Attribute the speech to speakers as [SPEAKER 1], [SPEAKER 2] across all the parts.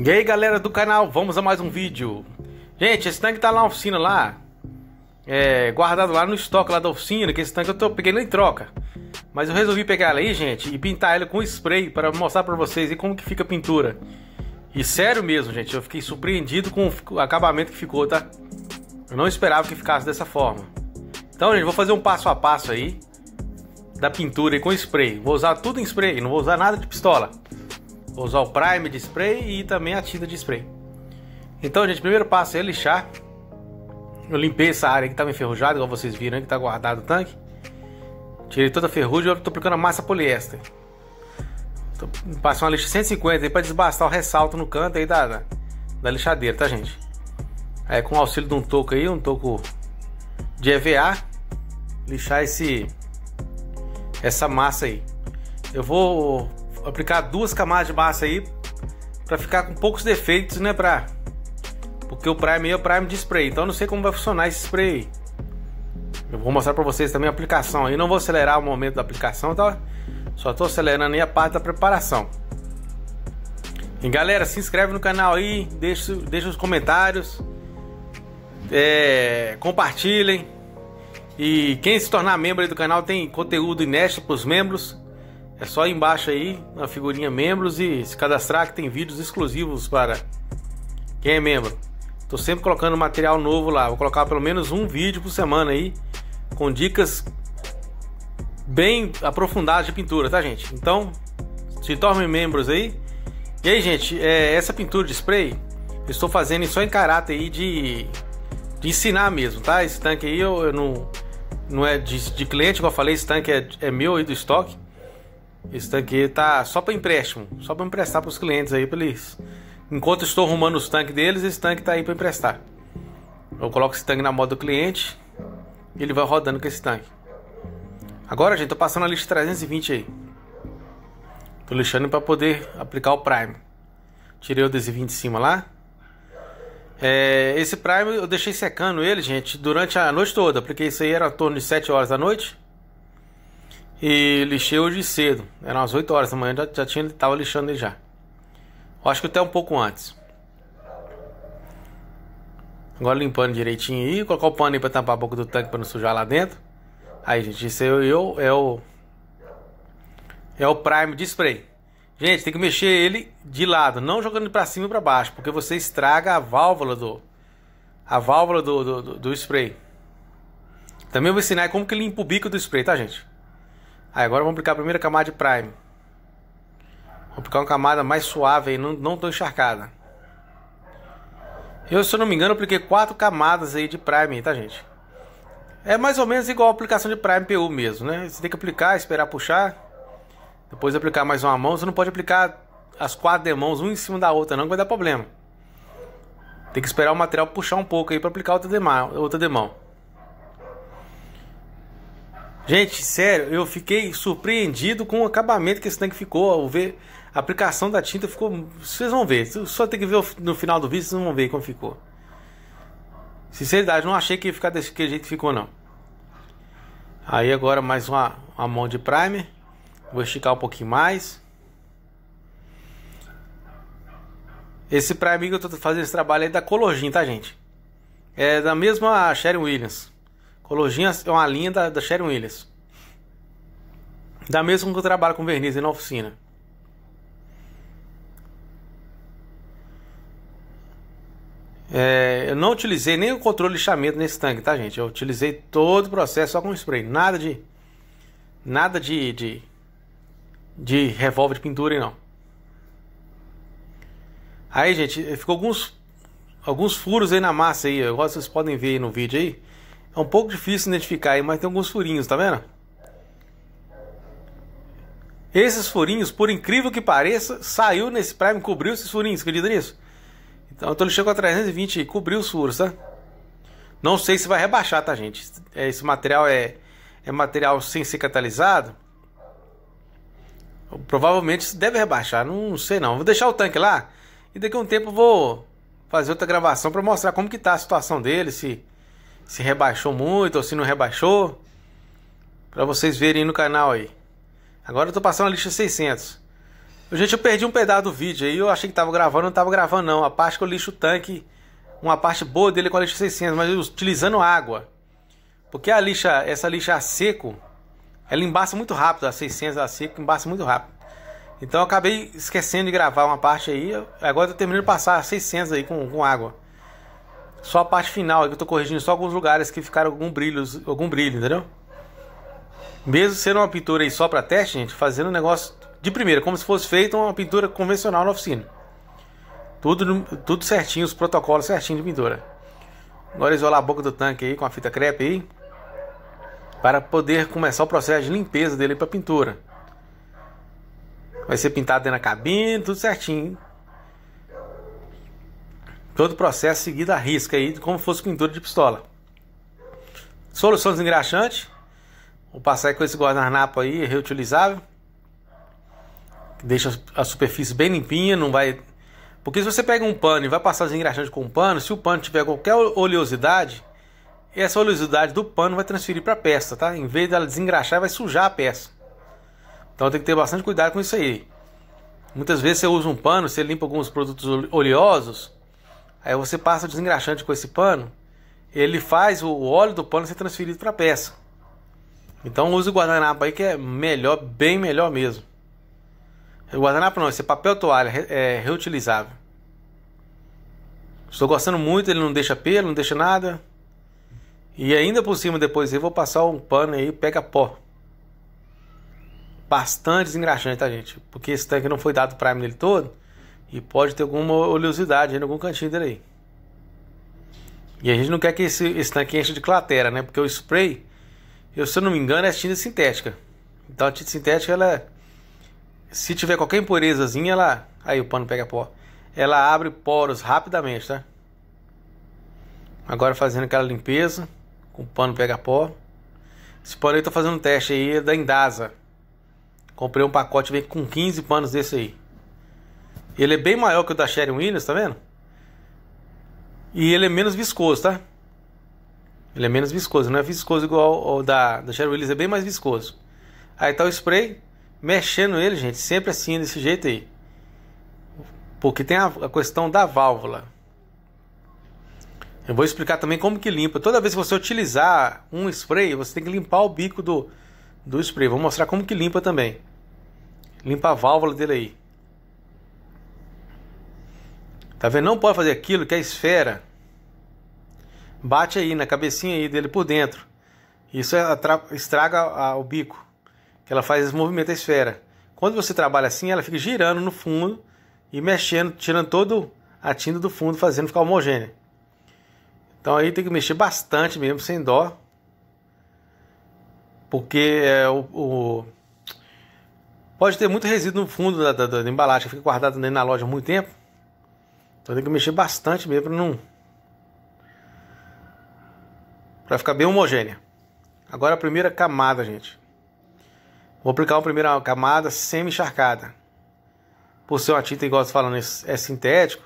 [SPEAKER 1] E aí galera do canal, vamos a mais um vídeo Gente, esse tanque tá lá na oficina lá é, Guardado lá no estoque lá da oficina Que esse tanque eu tô, pegando em troca Mas eu resolvi pegar ele aí, gente E pintar ele com spray para mostrar pra vocês e como que fica a pintura E sério mesmo, gente Eu fiquei surpreendido com o acabamento que ficou, tá? Eu não esperava que ficasse dessa forma Então, gente, vou fazer um passo a passo aí Da pintura aí com spray Vou usar tudo em spray Não vou usar nada de pistola Vou usar o primer de spray e também a tinta de spray. Então, gente, primeiro passo é lixar. Eu limpei essa área que tá estava enferrujada, igual vocês viram, que está guardado o tanque. Tirei toda a ferrugem e agora estou aplicando a massa poliéster. Tô passando uma lixa 150 para desbastar o ressalto no canto aí da, da, da lixadeira, tá, gente? Aí com o auxílio de um toco aí, um toco de EVA, lixar esse essa massa aí. Eu vou aplicar duas camadas de massa aí para ficar com poucos defeitos, né, pra... Porque o Prime é o Prime de spray, então eu não sei como vai funcionar esse spray Eu vou mostrar para vocês também a aplicação aí, não vou acelerar o momento da aplicação, tá? Só tô acelerando aí a parte da preparação. E galera, se inscreve no canal aí, deixa, deixa os comentários, é, compartilhem. E quem se tornar membro do canal tem conteúdo inédito para os membros. É só embaixo aí na figurinha membros e se cadastrar que tem vídeos exclusivos para quem é membro. Tô sempre colocando material novo lá. Vou colocar pelo menos um vídeo por semana aí com dicas bem aprofundadas de pintura, tá, gente? Então, se tornem membros aí. E aí, gente, é, essa pintura de spray eu estou fazendo só em caráter aí de, de ensinar mesmo, tá? Esse tanque aí eu, eu não, não é de, de cliente, como eu falei, esse tanque é, é meu aí do estoque. Esse tanque tá só para empréstimo, só para emprestar para os clientes aí, para eles. Enquanto estou arrumando os tanques deles, esse tanque tá aí para emprestar. Eu coloco esse tanque na moda do cliente e ele vai rodando com esse tanque. Agora, gente, tô passando a lixa 320 aí. Tô lixando para poder aplicar o prime. Tirei o adesivinho de cima lá. É, esse prime eu deixei secando ele, gente, durante a noite toda, porque isso aí era em torno de 7 horas da noite. E lixei hoje cedo, eram umas 8 horas da manhã, já, já tinha, tava lixando ele já. Acho que até um pouco antes. Agora limpando direitinho aí, colocar o pano aí pra tampar a boca do tanque pra não sujar lá dentro. Aí, gente, isso eu, é eu é o. É o prime de spray. Gente, tem que mexer ele de lado, não jogando para cima e para baixo, porque você estraga a válvula do a válvula do, do, do spray. Também vou ensinar como que limpa o bico do spray, tá, gente? Aí agora vamos aplicar a primeira camada de prime. Vou aplicar uma camada mais suave, não, não tão encharcada. Eu, se eu não me engano, apliquei quatro camadas aí de prime, tá gente? É mais ou menos igual a aplicação de prime PU mesmo, né? Você tem que aplicar, esperar puxar, depois aplicar mais uma mão. Você não pode aplicar as quatro demãos uma em cima da outra, não, que vai dar problema. Tem que esperar o material puxar um pouco aí para aplicar outra demão. Outra demão. Gente, sério, eu fiquei surpreendido com o acabamento que esse tanque ficou ao ver a aplicação da tinta ficou. Vocês vão ver. Só tem que ver no final do vídeo, vocês vão ver como ficou. Sinceridade, não achei que ia ficar desse que jeito ficou não. Aí agora mais uma, uma mão de primer. Vou esticar um pouquinho mais. Esse primer que eu tô fazendo esse trabalho aí é da Colorgin, tá gente? É da mesma Sherry Williams. Colojinha é uma linha da, da Sherwin Williams. Da mesma que eu trabalho com verniz na oficina. É, eu não utilizei nem o controle de lixamento nesse tanque, tá, gente? Eu utilizei todo o processo só com spray. Nada de. Nada de. De, de revólver de pintura, não. Aí, gente, ficou alguns. Alguns furos aí na massa aí. Eu gosto, vocês podem ver no vídeo aí é um pouco difícil identificar aí, mas tem alguns furinhos, tá vendo? Esses furinhos, por incrível que pareça, saiu nesse Prime, cobriu esses furinhos, acredita nisso? Então eu tô lixando com a 320 e cobriu os furos, tá? Não sei se vai rebaixar, tá, gente? É, esse material é, é material sem ser catalisado. Provavelmente deve rebaixar, não sei não. Vou deixar o tanque lá e daqui a um tempo vou fazer outra gravação para mostrar como que tá a situação dele, se se rebaixou muito ou se não rebaixou, para vocês verem no canal aí. Agora eu tô passando a lista 600. Gente, eu perdi um pedaço do vídeo aí, eu achei que tava gravando, não tava gravando não. A parte que eu lixo o tanque, uma parte boa dele é com a lixa 600, mas utilizando água. Porque a lixa, essa lixa a seco, ela embaça muito rápido, a 600 a seco embaça muito rápido. Então eu acabei esquecendo de gravar uma parte aí, agora eu tô terminando de passar a 600 aí com, com água. Só a parte final, é que eu tô corrigindo só alguns lugares que ficaram algum brilho, algum brilho, entendeu? Mesmo sendo uma pintura aí só para teste, gente, fazendo um negócio de primeira, como se fosse feita uma pintura convencional na oficina. Tudo, tudo certinho, os protocolos certinho de pintura. Agora isolar a boca do tanque aí com a fita crepe aí, para poder começar o processo de limpeza dele para pintura. Vai ser pintado dentro da cabine, tudo certinho. Todo o processo seguido à risca aí, como fosse pintura de pistola. Solução desengraxante. Vou passar aí com esse guardanapo aí, reutilizável. Deixa a superfície bem limpinha, não vai... Porque se você pega um pano e vai passar desengraxante com um pano, se o pano tiver qualquer oleosidade, essa oleosidade do pano vai transferir para a peça, tá? Em vez dela desengraxar, vai sujar a peça. Então tem que ter bastante cuidado com isso aí. Muitas vezes você usa um pano, você limpa alguns produtos oleosos, Aí você passa o desengraxante com esse pano, ele faz o óleo do pano ser transferido para a peça. Então use o guardanapo aí que é melhor, bem melhor mesmo. O guardanapo não, esse é papel toalha é reutilizável. Estou gostando muito, ele não deixa pelo, não deixa nada. E ainda por cima depois eu vou passar um pano aí, pega pó. Bastante desengraxante, tá gente? Porque esse tanque não foi dado prime nele todo. E pode ter alguma oleosidade em algum cantinho dele aí. E a gente não quer que esse, esse tanque enche de clatera, né? Porque o spray, eu, se eu não me engano, é tinta sintética. Então a tinta sintética, ela. Se tiver qualquer impurezazinha, ela. Aí o pano pega pó. Ela abre poros rapidamente, tá? Agora fazendo aquela limpeza com o pano pega pó. Esse pano aí eu tô fazendo um teste aí da Indasa. Comprei um pacote vem com 15 panos desse aí. Ele é bem maior que o da Sherry Williams, tá vendo? E ele é menos viscoso, tá? Ele é menos viscoso, não é viscoso igual o da, da Sherry Williams, é bem mais viscoso. Aí tá o spray, mexendo ele, gente, sempre assim, desse jeito aí. Porque tem a, a questão da válvula. Eu vou explicar também como que limpa. Toda vez que você utilizar um spray, você tem que limpar o bico do, do spray. Vou mostrar como que limpa também. Limpa a válvula dele aí. Tá vendo? Não pode fazer aquilo que a é esfera bate aí na cabecinha aí dele por dentro. Isso é estraga a, a, o bico, que ela faz esse movimento da esfera. Quando você trabalha assim, ela fica girando no fundo e mexendo, tirando todo a tinta do fundo, fazendo ficar homogênea. Então aí tem que mexer bastante mesmo, sem dó. Porque é, o, o, pode ter muito resíduo no fundo da, da, da embalagem, que fica guardado na loja há muito tempo. Então tem que mexer bastante mesmo para não para ficar bem homogênea. Agora a primeira camada, gente. Vou aplicar uma primeira camada semi-encharcada. Por ser uma tinta, igual tá falando, é sintético.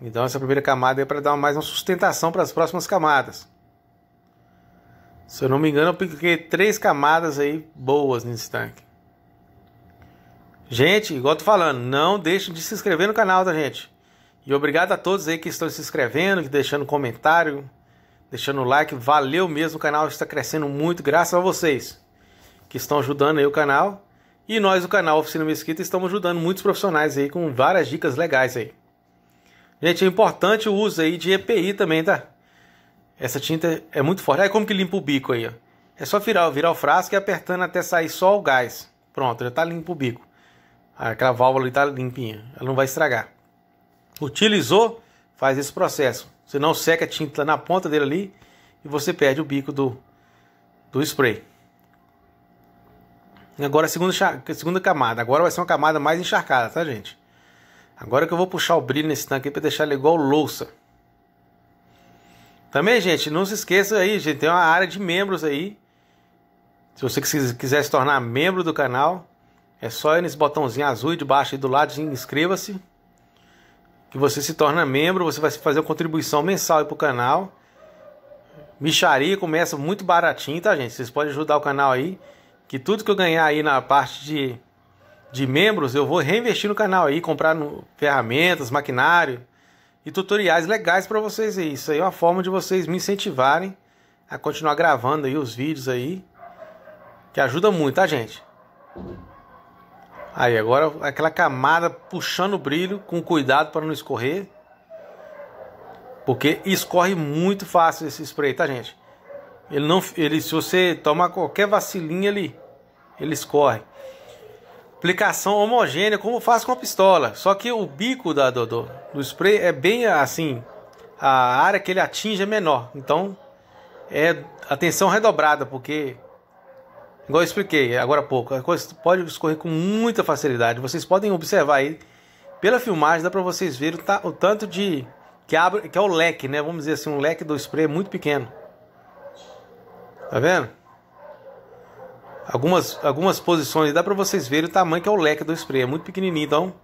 [SPEAKER 1] Então essa primeira camada é para dar mais uma sustentação para as próximas camadas. Se eu não me engano, eu apliquei três camadas aí boas nesse tanque. Gente, igual tô falando, não deixe de se inscrever no canal da tá, gente. E obrigado a todos aí que estão se inscrevendo, que deixando comentário, deixando like. Valeu mesmo, o canal está crescendo muito graças a vocês que estão ajudando aí o canal. E nós, o canal Oficina Mesquita, estamos ajudando muitos profissionais aí com várias dicas legais aí. Gente, é importante o uso aí de EPI também, tá? Essa tinta é muito forte. Aí como que limpa o bico aí, ó? É só virar, virar o frasco e apertando até sair só o gás. Pronto, já tá limpo o bico. Aquela válvula ali tá limpinha, ela não vai estragar utilizou, faz esse processo. você não seca a tinta na ponta dele ali e você perde o bico do, do spray. E agora a segunda, segunda camada. Agora vai ser uma camada mais encharcada, tá, gente? Agora que eu vou puxar o brilho nesse tanque para deixar ele igual louça. Também, gente, não se esqueça aí, gente, tem uma área de membros aí. Se você quiser se tornar membro do canal, é só ir nesse botãozinho azul e de baixo aí do lado, inscreva-se que você se torna membro, você vai fazer uma contribuição mensal para o canal. Micharia começa muito baratinho, tá, gente? Vocês podem ajudar o canal aí. Que tudo que eu ganhar aí na parte de, de membros, eu vou reinvestir no canal aí, comprar no, ferramentas, maquinário e tutoriais legais para vocês aí. Isso aí é uma forma de vocês me incentivarem a continuar gravando aí os vídeos aí, que ajuda muito, tá, gente? Aí agora aquela camada puxando o brilho com cuidado para não escorrer. Porque escorre muito fácil esse spray, tá, gente? Ele não ele se você tomar qualquer vacilinha ali, ele escorre. Aplicação homogênea, como faz com a pistola. Só que o bico da, do, do, do spray é bem assim. A área que ele atinge é menor. Então, é atenção redobrada, porque Igual eu expliquei agora há pouco, a coisa pode escorrer com muita facilidade. Vocês podem observar aí, pela filmagem dá para vocês verem o, o, tanto de que abre, que é o leque, né? Vamos dizer assim, um leque do spray muito pequeno. Tá vendo? Algumas, algumas posições dá para vocês verem o tamanho que é o leque do spray, é muito pequenininho, então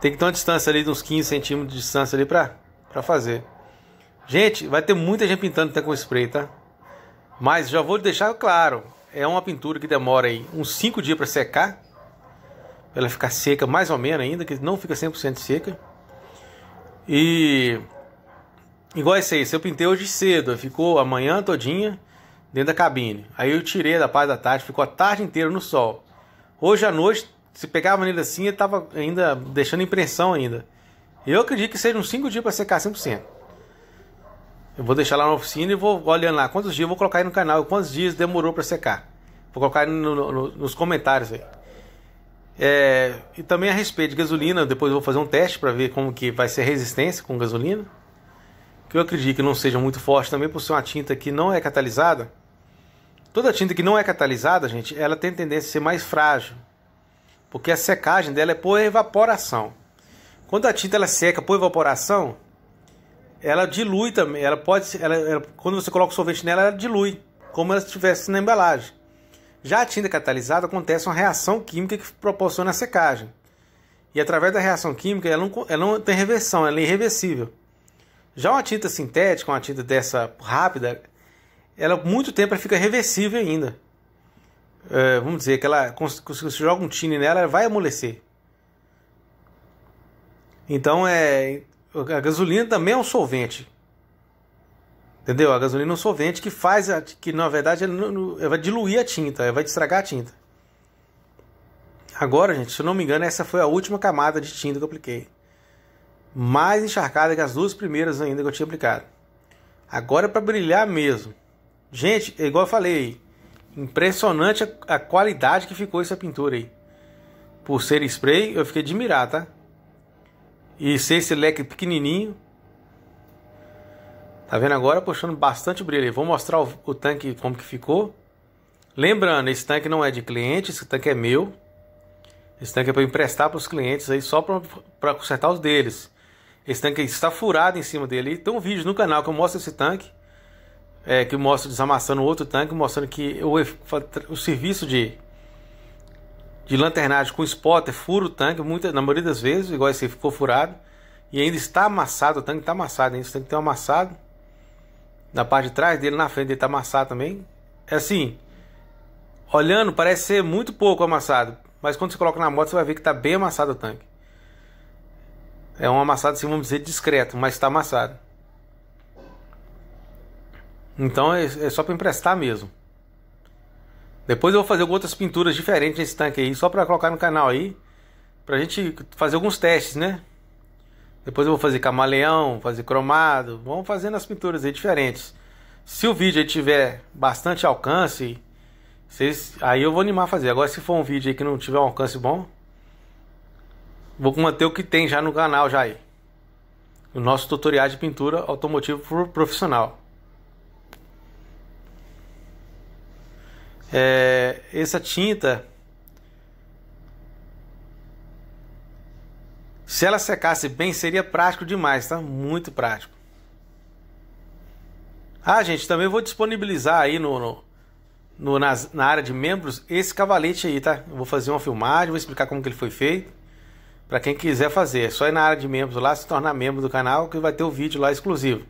[SPEAKER 1] tem que ter uma distância ali de uns 15 centímetros de distância ali para fazer. Gente, vai ter muita gente pintando até com spray, tá? Mas já vou deixar claro, é uma pintura que demora aí uns 5 dias para secar. Ela ficar seca mais ou menos ainda, que não fica 100% seca. E igual esse aí, se eu pintei hoje cedo, ficou a manhã todinha dentro da cabine. Aí eu tirei da parte da tarde, ficou a tarde inteira no sol. Hoje à noite, se pegava nele assim, estava tava ainda deixando impressão ainda. Eu acredito que seja uns 5 dias para secar 100%. Eu vou deixar lá na oficina e vou olhando lá quantos dias eu vou colocar aí no canal, quantos dias demorou para secar. Vou colocar aí no, no, nos comentários aí. É, e também a respeito de gasolina, depois eu vou fazer um teste para ver como que vai ser a resistência com gasolina. Que eu acredito que não seja muito forte também por ser uma tinta que não é catalisada. Toda tinta que não é catalisada, gente, ela tem tendência a ser mais frágil. Porque a secagem dela é por evaporação. Quando a tinta ela seca por evaporação, ela dilui também. Ela pode, ela, ela, quando você coloca o sorvete nela, ela dilui, como ela estivesse na embalagem. Já a tinta catalisada acontece uma reação química que proporciona a secagem. E através da reação química, ela não, ela não tem reversão, ela é irreversível. Já uma tinta sintética, uma tinta dessa rápida, ela muito tempo ela fica reversível ainda. É, vamos dizer que ela, se você joga um tine nela, ela vai amolecer. Então é a gasolina também é um solvente. Entendeu? A gasolina é um solvente que faz, a, que na verdade ela vai diluir a tinta, ela vai estragar a tinta. Agora, gente, se eu não me engano, essa foi a última camada de tinta que eu apliquei. Mais encharcada que as duas primeiras ainda que eu tinha aplicado. Agora é para brilhar mesmo. Gente, é igual eu falei, impressionante a, a qualidade que ficou essa pintura aí. Por ser spray, eu fiquei admirado, tá? E sem esse leque pequenininho. Tá vendo agora? Puxando bastante brilho. Vou mostrar o, o tanque como que ficou. Lembrando, esse tanque não é de cliente, esse tanque é meu. Esse tanque é para emprestar para os clientes aí só para consertar os deles. Esse tanque está furado em cima dele. Tem um vídeo no canal que eu mostro esse tanque. É, que mostra desamassando outro tanque, mostrando que o, o serviço de de lanternagem com spotter, furo o tanque, muita, na maioria das vezes, igual esse ficou furado. E ainda está amassado, o tanque está amassado, ainda tem que ter amassado. Na parte de trás dele, na frente dele está amassado também. É assim, olhando parece ser muito pouco amassado, mas quando você coloca na moto você vai ver que está bem amassado o tanque. É um amassado, assim, vamos dizer, discreto, mas está amassado. Então é, é só para emprestar mesmo. Depois eu vou fazer outras pinturas diferentes nesse tanque aí, só para colocar no canal aí, pra gente fazer alguns testes, né? Depois eu vou fazer camaleão, fazer cromado, vamos fazendo as pinturas aí diferentes. Se o vídeo aí tiver bastante alcance, vocês, aí eu vou animar a fazer. Agora se for um vídeo aí que não tiver um alcance bom, vou manter o que tem já no canal já aí. O nosso tutorial de pintura automotivo profissional. É, essa tinta, se ela secasse bem, seria prático demais, tá? Muito prático. Ah, gente, também vou disponibilizar aí no, no, no na, na área de membros esse cavalete aí, tá? Eu vou fazer uma filmagem, vou explicar como que ele foi feito. Para quem quiser fazer, é só ir na área de membros lá, se tornar membro do canal, que vai ter o vídeo lá exclusivo.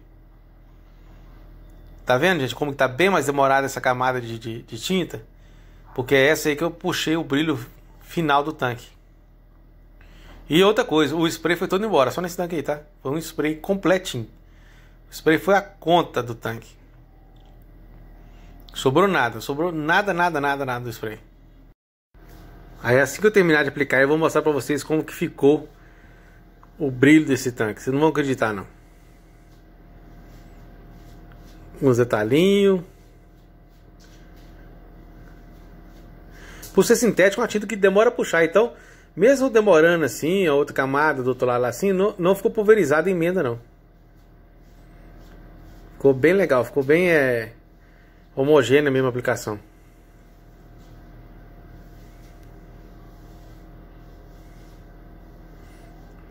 [SPEAKER 1] Tá vendo, gente, como que tá bem mais demorada essa camada de, de, de tinta? Porque é essa aí que eu puxei o brilho final do tanque. E outra coisa, o spray foi todo embora, só nesse tanque aí, tá? Foi um spray completinho. O spray foi a conta do tanque. Sobrou nada, sobrou nada, nada, nada, nada do spray. Aí assim que eu terminar de aplicar, eu vou mostrar pra vocês como que ficou o brilho desse tanque. Vocês não vão acreditar, não uns detalhinhos. Por ser sintético, é uma tinta que demora a puxar, então, mesmo demorando assim, a outra camada do outro lado assim, não, não ficou pulverizada a emenda, não. Ficou bem legal, ficou bem é, homogênea a mesma aplicação.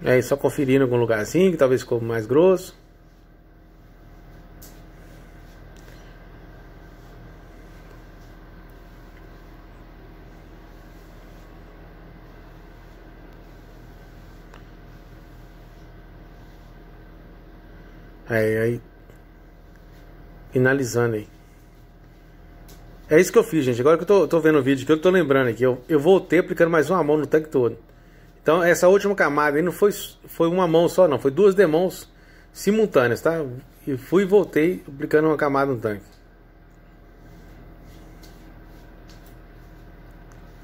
[SPEAKER 1] É só conferir em algum lugarzinho que talvez ficou mais grosso. É, aí. Finalizando aí. É isso que eu fiz, gente. Agora que eu tô, tô vendo o vídeo que eu tô lembrando aqui. Eu, eu voltei aplicando mais uma mão no tanque todo. Então, essa última camada aí não foi, foi uma mão só, não. Foi duas demãos simultâneas, tá? E fui e voltei aplicando uma camada no tanque.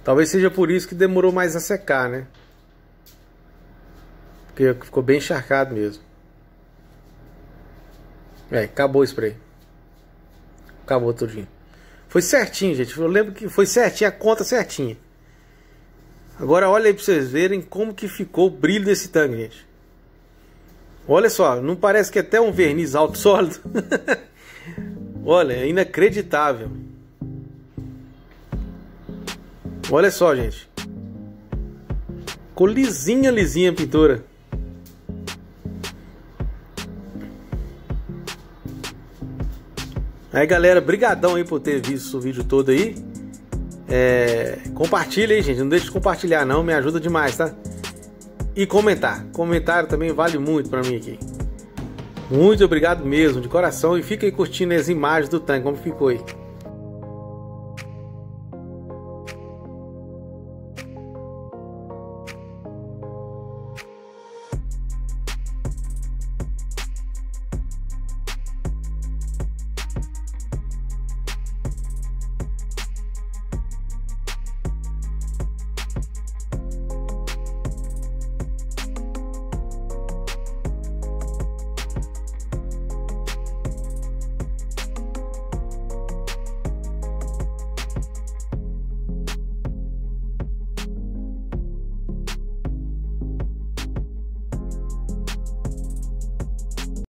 [SPEAKER 1] Talvez seja por isso que demorou mais a secar, né? Porque ficou bem encharcado mesmo. É, acabou o spray. Acabou tudinho. Foi certinho, gente. Eu lembro que foi certinho, a conta certinha. Agora olha aí pra vocês verem como que ficou o brilho desse tanque, gente. Olha só, não parece que é até um verniz alto sólido? olha, é inacreditável. Olha só, gente. Ficou lisinha, lisinha a pintura. Aí galera, brigadão aí por ter visto o vídeo todo aí. É, compartilha aí, gente. Não deixe de compartilhar não, me ajuda demais, tá? E comentar. Comentário também vale muito para mim aqui. Muito obrigado mesmo, de coração. E fica aí curtindo as imagens do tanque, como ficou aí.